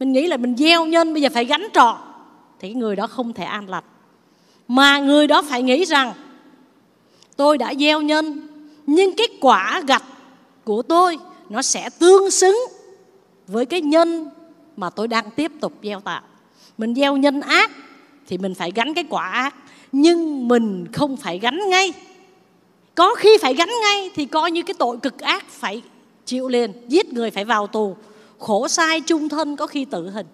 mình nghĩ là mình gieo nhân bây giờ phải gánh tròn thì người đó không thể an lành mà người đó phải nghĩ rằng tôi đã gieo nhân nhưng cái quả gặt của tôi nó sẽ tương xứng với cái nhân mà tôi đang tiếp tục gieo tạo mình gieo nhân ác thì mình phải gánh cái quả ác nhưng mình không phải gánh ngay có khi phải gánh ngay thì coi như cái tội cực ác phải chịu liền giết người phải vào tù khổ sai chung thân có khi tự hình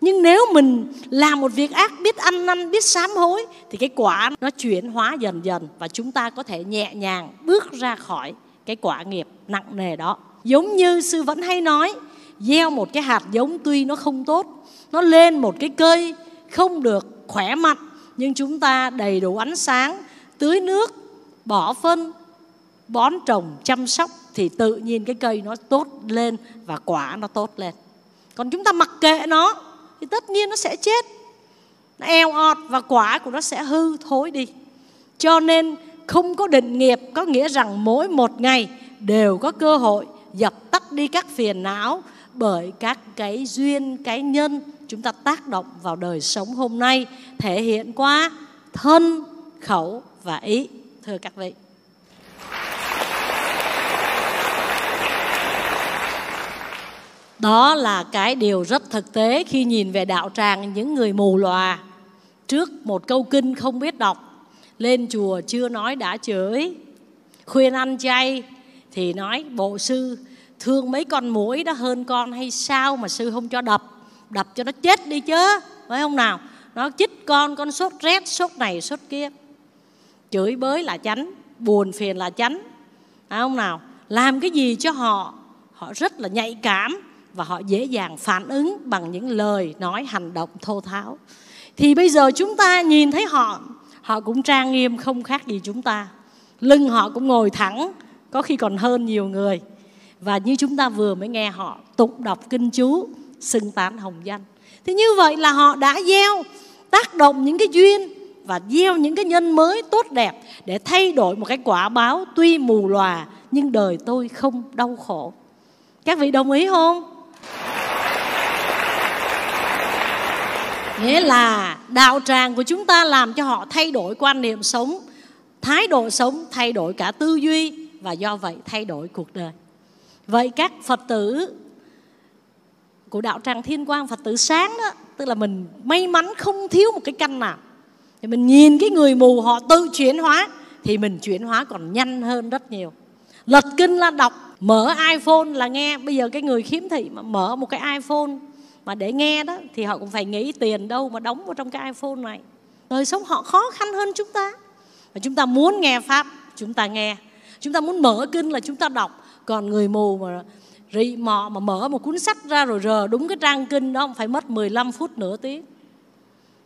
nhưng nếu mình làm một việc ác biết ăn năn biết sám hối thì cái quả nó chuyển hóa dần dần và chúng ta có thể nhẹ nhàng bước ra khỏi cái quả nghiệp nặng nề đó giống như sư vẫn hay nói gieo một cái hạt giống tuy nó không tốt nó lên một cái cây không được khỏe mạnh nhưng chúng ta đầy đủ ánh sáng tưới nước bỏ phân bón trồng chăm sóc thì tự nhiên cái cây nó tốt lên và quả nó tốt lên còn chúng ta mặc kệ nó thì tất nhiên nó sẽ chết nó eo ọt và quả của nó sẽ hư thối đi cho nên không có định nghiệp có nghĩa rằng mỗi một ngày đều có cơ hội dập tắt đi các phiền não bởi các cái duyên cái nhân chúng ta tác động vào đời sống hôm nay thể hiện qua thân khẩu và ý thưa các vị đó là cái điều rất thực tế khi nhìn về đạo tràng những người mù lòa trước một câu kinh không biết đọc lên chùa chưa nói đã chửi khuyên ăn chay thì nói bộ sư thương mấy con mũi đó hơn con hay sao mà sư không cho đập đập cho nó chết đi chứ phải không nào nó chích con con sốt rét sốt này sốt kia chửi bới là chánh buồn phiền là chánh phải không nào làm cái gì cho họ họ rất là nhạy cảm và họ dễ dàng phản ứng bằng những lời nói hành động thô tháo thì bây giờ chúng ta nhìn thấy họ họ cũng trang nghiêm không khác gì chúng ta lưng họ cũng ngồi thẳng có khi còn hơn nhiều người và như chúng ta vừa mới nghe họ tụng đọc kinh chú xưng tán hồng danh thì như vậy là họ đã gieo tác động những cái duyên và gieo những cái nhân mới tốt đẹp để thay đổi một cái quả báo tuy mù lòa nhưng đời tôi không đau khổ các vị đồng ý không nghĩa là đạo tràng của chúng ta làm cho họ thay đổi quan niệm sống thái độ sống thay đổi cả tư duy và do vậy thay đổi cuộc đời vậy các phật tử của đạo tràng thiên quang phật tử sáng đó tức là mình may mắn không thiếu một cái căn nào thì mình nhìn cái người mù họ tự chuyển hóa thì mình chuyển hóa còn nhanh hơn rất nhiều lật kinh là đọc mở iphone là nghe bây giờ cái người khiếm thị mà mở một cái iphone mà để nghe đó thì họ cũng phải nghĩ tiền đâu mà đóng vào trong cái iphone này đời sống họ khó khăn hơn chúng ta và chúng ta muốn nghe pháp chúng ta nghe chúng ta muốn mở kinh là chúng ta đọc còn người mù mà rị mọ mà mở một cuốn sách ra rồi rờ đúng cái trang kinh đó phải mất 15 phút nửa tiếng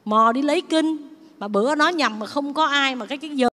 mò đi lấy kinh mà bữa nó nhầm mà không có ai mà cái cái giờ